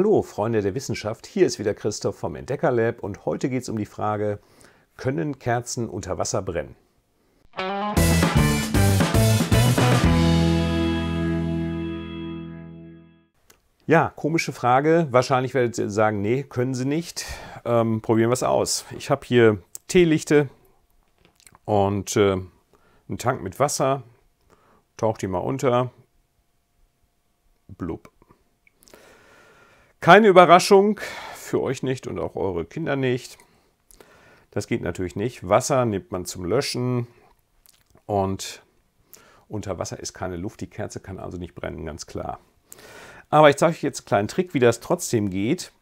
Hallo Freunde der Wissenschaft, hier ist wieder Christoph vom Entdeckerlab und heute geht es um die Frage, können Kerzen unter Wasser brennen? Ja, komische Frage. Wahrscheinlich werdet ihr sagen, nee, können sie nicht. Ähm, probieren wir es aus. Ich habe hier Teelichte und äh, einen Tank mit Wasser. Taucht die mal unter. Blub. Keine Überraschung, für euch nicht und auch eure Kinder nicht. Das geht natürlich nicht. Wasser nimmt man zum Löschen und unter Wasser ist keine Luft. Die Kerze kann also nicht brennen, ganz klar. Aber ich zeige euch jetzt einen kleinen Trick, wie das trotzdem geht.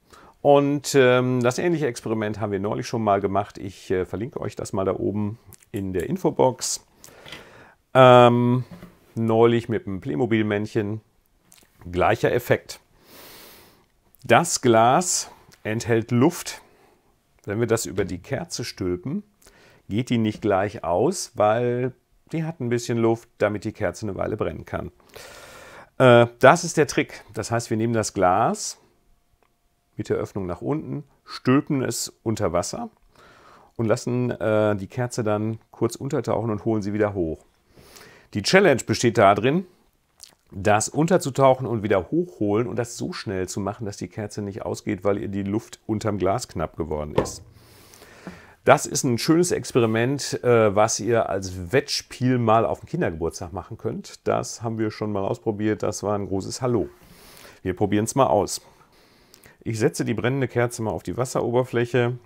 Und ähm, das ähnliche Experiment haben wir neulich schon mal gemacht. Ich äh, verlinke euch das mal da oben in der Infobox. Ähm, neulich mit einem Playmobil-Männchen. Gleicher Effekt. Das Glas enthält Luft. Wenn wir das über die Kerze stülpen, geht die nicht gleich aus, weil die hat ein bisschen Luft, damit die Kerze eine Weile brennen kann. Äh, das ist der Trick. Das heißt, wir nehmen das Glas mit der Öffnung nach unten, stülpen es unter Wasser und lassen äh, die Kerze dann kurz untertauchen und holen sie wieder hoch. Die Challenge besteht darin, das unterzutauchen und wieder hochholen und das so schnell zu machen, dass die Kerze nicht ausgeht, weil ihr die Luft unterm Glas knapp geworden ist. Das ist ein schönes Experiment, äh, was ihr als Wettspiel mal auf dem Kindergeburtstag machen könnt. Das haben wir schon mal ausprobiert. Das war ein großes Hallo. Wir probieren es mal aus. Ich setze die brennende Kerze mal auf die Wasseroberfläche,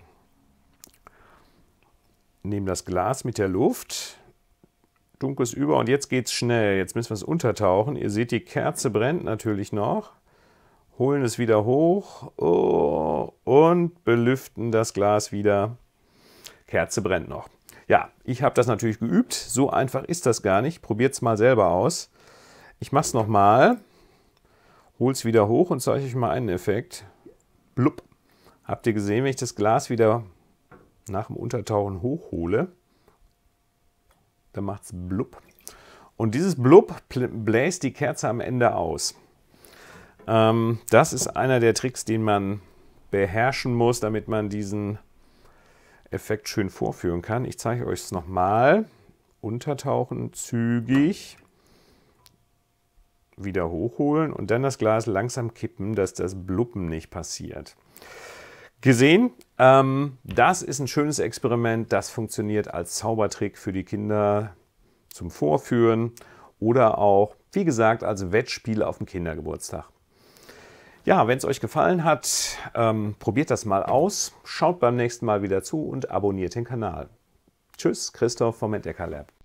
nehme das Glas mit der Luft, Dunkles über und jetzt geht's schnell. Jetzt müssen wir es untertauchen. Ihr seht, die Kerze brennt natürlich noch. Holen es wieder hoch oh, und belüften das Glas wieder. Kerze brennt noch. Ja, ich habe das natürlich geübt. So einfach ist das gar nicht. Probiert es mal selber aus. Ich mache es nochmal. Hol es wieder hoch und zeige euch mal einen Effekt. Blub. Habt ihr gesehen, wenn ich das Glas wieder nach dem Untertauchen hochhole, dann macht es blub. Und dieses blub bläst die Kerze am Ende aus. Ähm, das ist einer der Tricks, den man beherrschen muss, damit man diesen Effekt schön vorführen kann. Ich zeige euch es nochmal. Untertauchen, zügig wieder hochholen und dann das Glas langsam kippen, dass das Bluppen nicht passiert gesehen. Ähm, das ist ein schönes Experiment. Das funktioniert als Zaubertrick für die Kinder zum Vorführen oder auch, wie gesagt, als Wettspiel auf dem Kindergeburtstag. Ja, wenn es euch gefallen hat, ähm, probiert das mal aus. Schaut beim nächsten Mal wieder zu und abonniert den Kanal. Tschüss, Christoph vom Entdecker Lab.